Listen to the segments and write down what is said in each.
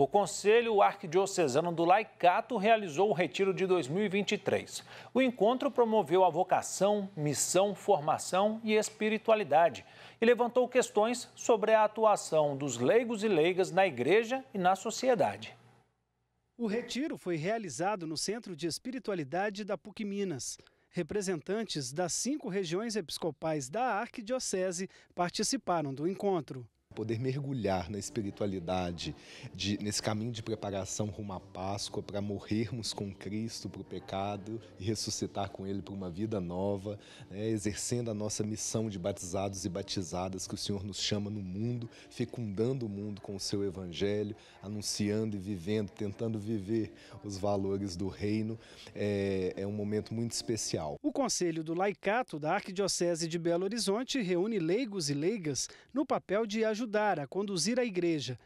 o Conselho Arquidiocesano do Laicato realizou o retiro de 2023. O encontro promoveu a vocação, missão, formação e espiritualidade e levantou questões sobre a atuação dos leigos e leigas na igreja e na sociedade. O retiro foi realizado no Centro de Espiritualidade da PUC Minas. Representantes das cinco regiões episcopais da Arquidiocese participaram do encontro poder mergulhar na espiritualidade, de, nesse caminho de preparação rumo à Páscoa, para morrermos com Cristo para o pecado e ressuscitar com Ele para uma vida nova, né, exercendo a nossa missão de batizados e batizadas que o Senhor nos chama no mundo, fecundando o mundo com o seu Evangelho, anunciando e vivendo, tentando viver os valores do Reino, é, é um momento muito especial. O Conselho do Laicato da Arquidiocese de Belo Horizonte reúne leigos e leigas no papel de ajudar ajudar a conduzir a igreja.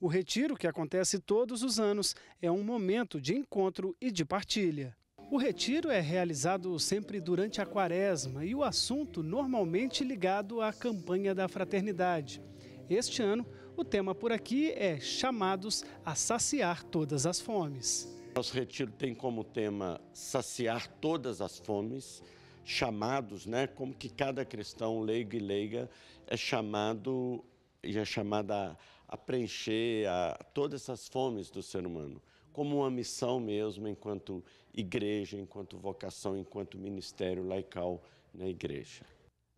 O retiro, que acontece todos os anos, é um momento de encontro e de partilha. O retiro é realizado sempre durante a quaresma e o assunto normalmente ligado à campanha da fraternidade. Este ano, o tema por aqui é Chamados a Saciar Todas as Fomes. Nosso retiro tem como tema saciar todas as fomes, chamados, né? Como que cada cristão, leigo e leiga, é chamado e é chamada a, a preencher a, todas essas fomes do ser humano, como uma missão mesmo, enquanto igreja, enquanto vocação, enquanto ministério laical na igreja.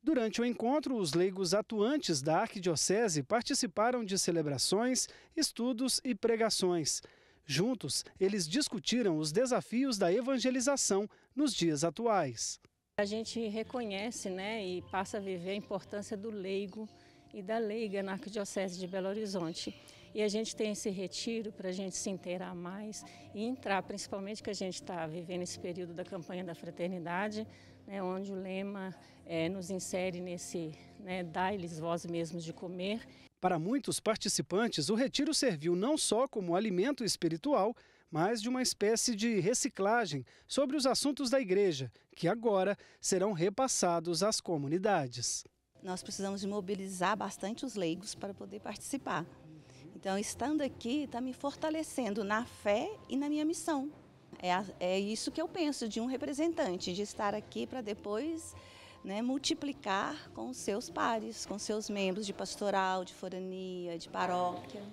Durante o encontro, os leigos atuantes da arquidiocese participaram de celebrações, estudos e pregações. Juntos, eles discutiram os desafios da evangelização nos dias atuais. A gente reconhece né, e passa a viver a importância do leigo e da Leiga na Arquidiocese de Belo Horizonte. E a gente tem esse retiro para a gente se inteirar mais e entrar, principalmente que a gente está vivendo esse período da campanha da fraternidade, né, onde o lema é, nos insere nesse né, dá-lhes vós mesmo de comer. Para muitos participantes, o retiro serviu não só como alimento espiritual, mas de uma espécie de reciclagem sobre os assuntos da igreja, que agora serão repassados às comunidades nós precisamos de mobilizar bastante os leigos para poder participar. Então, estando aqui, está me fortalecendo na fé e na minha missão. É, a, é isso que eu penso de um representante, de estar aqui para depois né, multiplicar com seus pares, com seus membros de pastoral, de forania, de paróquia.